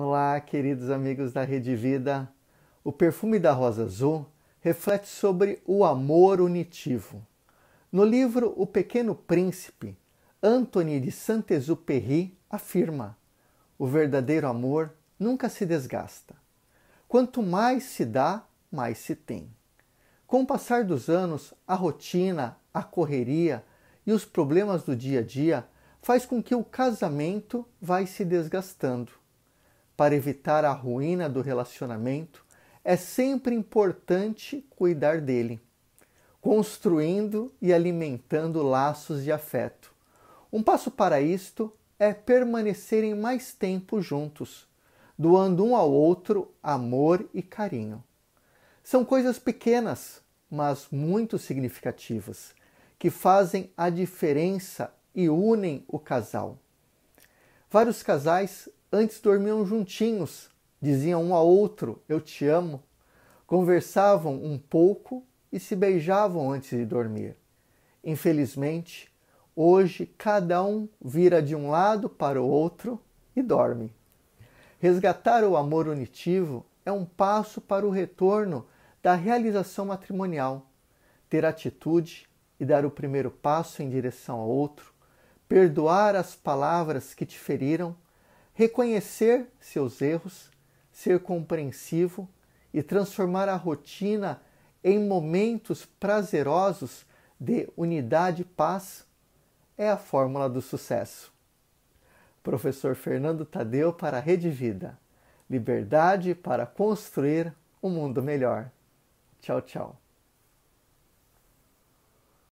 Olá, queridos amigos da Rede Vida. O perfume da rosa azul reflete sobre o amor unitivo. No livro O Pequeno Príncipe, Anthony de Saint-Exupéry afirma: "O verdadeiro amor nunca se desgasta. Quanto mais se dá, mais se tem." Com o passar dos anos, a rotina, a correria e os problemas do dia a dia faz com que o casamento vá se desgastando para evitar a ruína do relacionamento, é sempre importante cuidar dele, construindo e alimentando laços de afeto. Um passo para isto é permanecerem mais tempo juntos, doando um ao outro amor e carinho. São coisas pequenas, mas muito significativas, que fazem a diferença e unem o casal. Vários casais Antes dormiam juntinhos, diziam um ao outro: Eu te amo. Conversavam um pouco e se beijavam antes de dormir. Infelizmente, hoje cada um vira de um lado para o outro e dorme. Resgatar o amor unitivo é um passo para o retorno da realização matrimonial. Ter atitude e dar o primeiro passo em direção ao outro, perdoar as palavras que te feriram reconhecer seus erros, ser compreensivo e transformar a rotina em momentos prazerosos de unidade e paz é a fórmula do sucesso. Professor Fernando Tadeu para a Rede Vida. Liberdade para construir um mundo melhor. Tchau, tchau.